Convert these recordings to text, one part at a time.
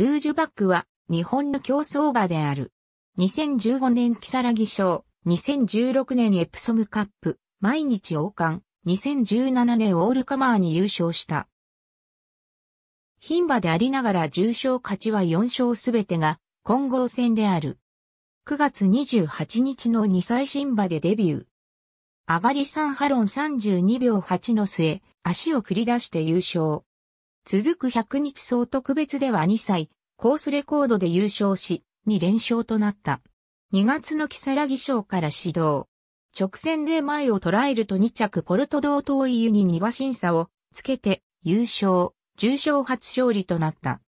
ルージュバックは日本の競走馬である。2015年サラギ賞、2016年エプソムカップ、毎日王冠、2017年オールカマーに優勝した。牝馬でありながら重賞勝ちは4勝すべてが混合戦である。9月28日の2歳新馬でデビュー。上がり3ハロン32秒8の末、足を繰り出して優勝。続く100日総特別では2歳、コースレコードで優勝し、2連勝となった。2月の木更木賞から始動。直線で前を捉えると2着ポルトドー遠いユに2審査をつけて優勝、重賞初勝利となった。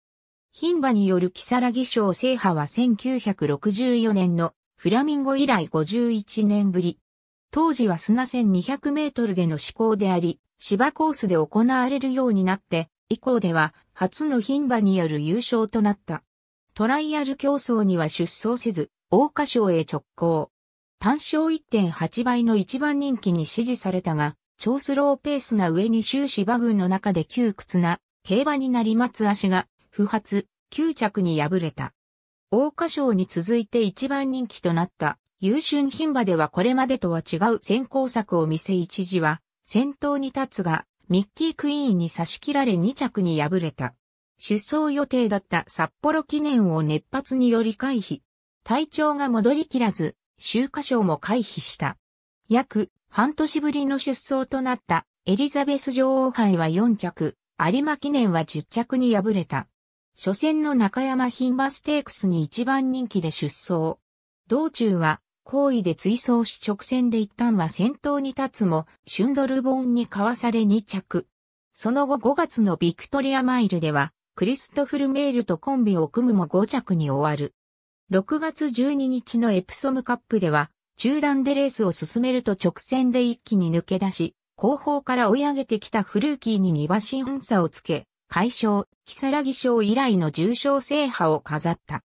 牝馬による木更木賞制覇は1964年のフラミンゴ以来51年ぶり。当時は砂1200メートルでの試行であり、芝コースで行われるようになって、以降では初の牝馬による優勝となった。トライアル競争には出走せず、桜花賞へ直行。単勝1.8倍の一番人気に支持されたが、超スローペースな上に終始馬群の中で窮屈な競馬になり松足が不発、9着に敗れた。桜花賞に続いて一番人気となった優秀牝馬ではこれまでとは違う先行策を見せ一時は先頭に立つがミッキークイーンに差し切られ2着に敗れた。出走予定だった札幌記念を熱発により回避。体調が戻りきらず、週華賞も回避した。約半年ぶりの出走となったエリザベス女王杯は4着、有馬記念は10着に敗れた。初戦の中山牝馬ステークスに一番人気で出走。道中は行為で追走し直線で一旦は先頭に立つも、シュンドルボンにかわされ2着。その後5月のビクトリアマイルでは、クリストフルメールとコンビを組むも5着に終わる。6月12日のエプソムカップでは、中断でレースを進めると直線で一気に抜け出し、後方から追い上げてきたフルーキーに2馬身差をつけ、解消、サラギ賞以来の重賞制覇を飾った。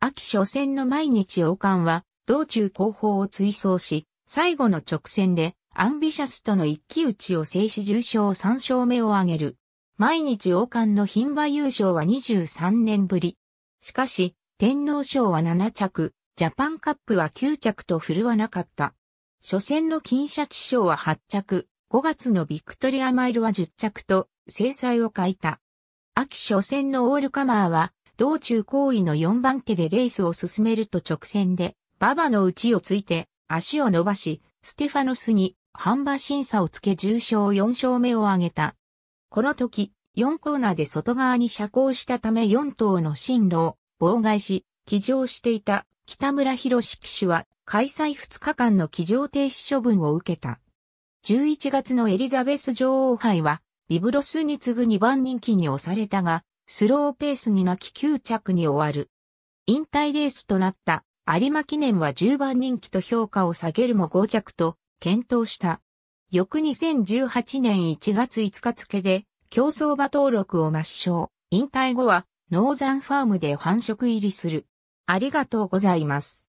秋初戦の毎日王冠は、道中後方を追走し、最後の直線でアンビシャスとの一騎打ちを制し重賞3勝目を挙げる。毎日王冠の牝馬優勝は23年ぶり。しかし、天皇賞は7着、ジャパンカップは9着と振るわなかった。初戦の金シャチ賞は8着、5月のビクトリアマイルは10着と、制裁を欠いた。秋初戦のオールカマーは、道中行為の4番手でレースを進めると直線で、馬場の内をついて足を伸ばし、ステファノスに半馬審査をつけ重賞4勝目を挙げた。この時、4コーナーで外側に遮光したため4頭の進路を妨害し、騎乗していた北村博士騎手は開催2日間の騎乗停止処分を受けた。11月のエリザベス女王杯はビブロスに次ぐ2番人気に押されたが、スローペースに泣き9着に終わる。引退レースとなった有馬記念は10番人気と評価を下げるも5着と検討した。翌2018年1月5日付で競走馬登録を抹消。引退後はノーザンファームで繁殖入りする。ありがとうございます。